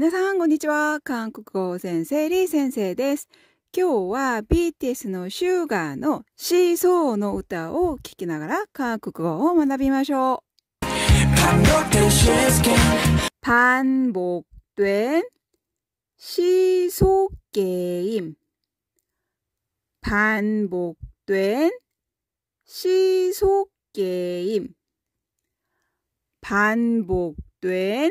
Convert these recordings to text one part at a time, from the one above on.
皆さん、こんにちは。韓国語先生、リ先生です。今日は BTS のシュガーのシーソーの歌を聴きながら韓国語を学びましょう。반복된시소게임반복된시소게임반복된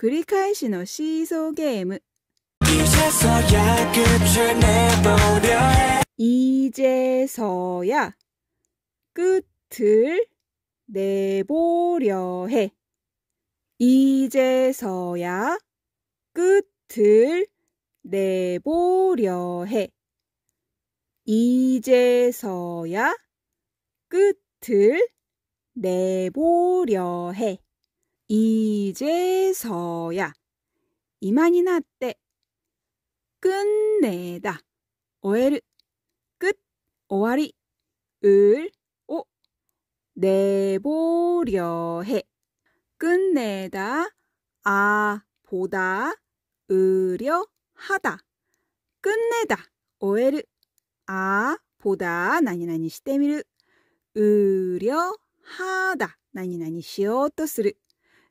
繰り返しのシーソーゲーム 이제서야 끝을 내보려 해 이제서야 끝을 내보려 해 이제서야 끝을 내보려 해 이제서야 끝을 내보려 해 이제서야 이만이 났대 끝내다 오에르 끝 오아리 을오 내보려 해 끝내다 아 보다 으려 하다 끝내다 오에르 아 보다 나니나니 시테미르 으려 하다 나니나니 시오 또 쓰르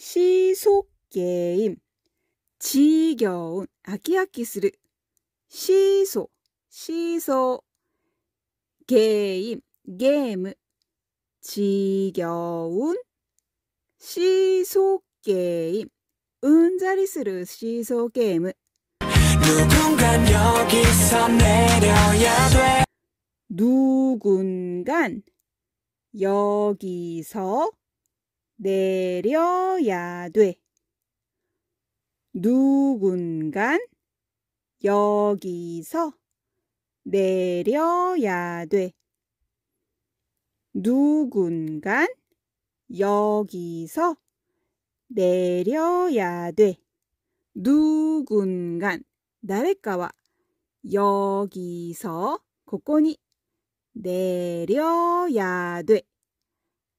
시속게임 지겨운 아끼아끼する 시소 시소 게임 게임 지겨운 시속게임 은자리する 시소게임 누군간 여기서 내려야 돼 누군간 여기서 내려야 돼. 누군간 여기서 내려야 돼. 누군간 여기서 내려야 돼. 누군간 나래가 여기서 고꼬니 내려야 돼.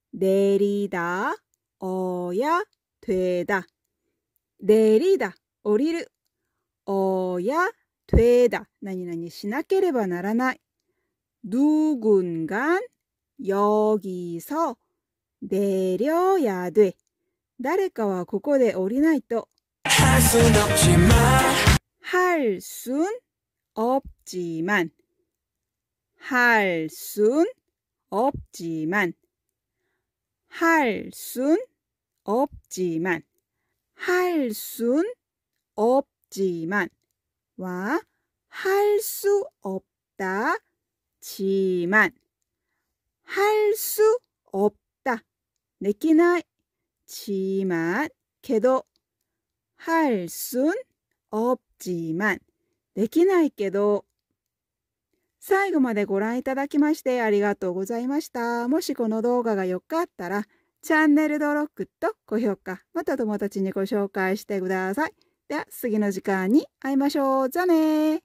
내리다 어야 되다. 내리다. 오리르. 어야 되다. 나니나니 시나케레바 나라나 누군간 여기서 내려야 돼. 誰かはここで降りないと. 할순 없지만 할 순 없지만 할 순 없지만 할순 없지만할순없지만와할수없다지만할수없다できない지만けど할순없지만できないけど最後までご覧いただきましてありがとうございました。もしこの動画が良かったらチャンネル登録と高評価、また友達にご紹介してください。では、次の時間に会いましょう。じゃあね